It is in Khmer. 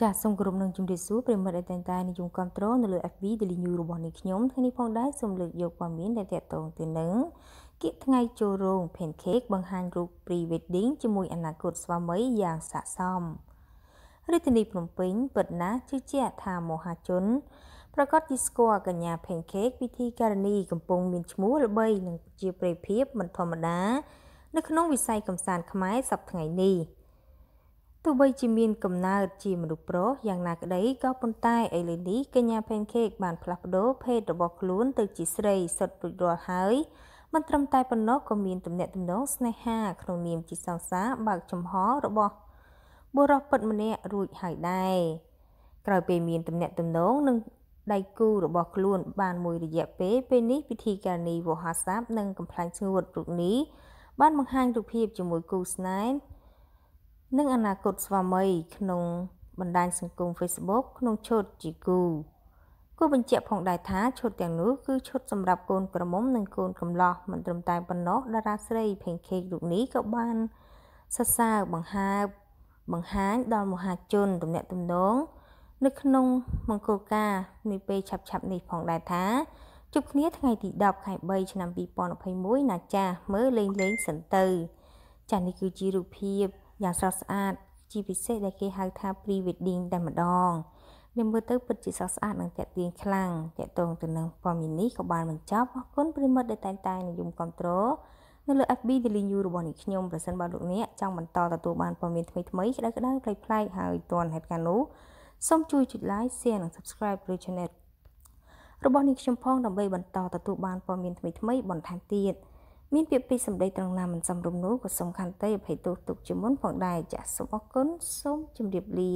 ចាសសូមគោរពនឹងជំរាបសួរប្រិមិត្តដែលតែងតែនិយមគ្រប់គ្រងនៅលើ FB Daily News របស់នាងខ្ញុំថ្ងៃនេះផងដែរសូមលើកយកព័ត៌មានដែលទាក់ទងទៅនឹងគៀកថ្ងៃចូលរោង Pancake បង្ហាញរូប Pre-wedding ជាមួយអនាគតស្វាមីយ៉ាងស័ក្តិសមរាជធានីភ្នំពេញពិតណាស់ជឿជាក់ថាមហាជន ប្រកាសជាស្គាល់កញ្ញា Pancake ពិធីការនីកំពុងមានឈ្មោះល្បីនិងជាប្រិយភាពមិនធម្មតា នៅក្នុងវិស័យកំសាន្តខ្មែរសប្តាហ៍ថ្ងៃនេះ។ទោះបីជាមានកំណើតជាមនុស្សប្រុសយ៉ាងណាក្តីក៏ប៉ុន្តែឥឡូវនេះកញ្ញា Pancake បានផ្លាស់ប្ដូរភេទរបស់ខ្លួនទៅជាស្រីសុទ្ធរួចរាល់ហើយ មិនត្រឹមតែប៉ុណ្ណោះក៏មានទំនាក់ទំនងស្នេហាក្នុងនាមជាសង្សារបើកចំហរបស់បុរសពិតម្នាក់រួចហើយដែរក្រោយពេលមានទំនាក់ទំនងនឹងដៃគូរបស់ខ្លួនបានមួយរយៈពេលពេលនេះពិធីការនីវោហាសាប់និងកំ pl ាញ់ស្ងួតរូបនេះបានបង្ហាញរូបភាពជាមួយគូស្នេហ៍និងអនាគតស្វាមី ក្នុងបណ្ដាញសង្គម Facebook ក្នុងឈុតជីគូគូបញ្ជាក់ផងដែរថាឈុតទាំងនោះគឺឈុតសម្រាប់កូនក្រមុំនិងកូនកំលោះមិនត្រឹមតែប៉ុណ្ណោះតារាស្រី Pancake រូបនេះក៏បានសរសើរបង្ហើបបង្ហាញដល់មហាជនទំនាក់ទំនងនៅក្នុងមង្គលការនាពេលឆាប់ឆាប់នេះផងដែរថាជួបគ្នាថ្ងៃទី10ខែ3ឆ្នាំ2021ណាចាស់មើលលេងលេងសិនទៅចាស់នេះគឺជារូបភាពយ៉ាងស្រស់ស្អាតជាពិសេសដែលគេហៅថា pre wedding តែម្ដងដែលមើលទៅពិតជាស្រស់ស្អាតនិងតាក់ទាញខ្លាំងតាក់ទងទៅនឹងព័ត៌មាននេះក៏បានបញ្ចប់អរគុណប្រិមិត្តដែលតែងតែនិយមគ្រប់គ្រងនៅលើ FB Daily News របស់នាងខ្ញុំប្រសិនបើលោកអ្នកចង់បន្តទទួលបានព័ត៌មានថ្មីៗក្តៅៗប្លែកៗហើយទាន់ហេតុការណ៍នោះសូមជួយចុច Like Share និង Subscribe លើ Channel របស់នាងខ្ញុំផងដើម្បីបន្តទទួលបានព័ត៌មានថ្មីៗបន្ថែមទៀត។មានពាក្យពីសម្ដីត្រង់ណាមិនសមរម្យនោះក៏សូមខន្តីអភ័យទោសទុកជាមុនផងដែរចាសសូមអរគុណសូមជម្រាបលា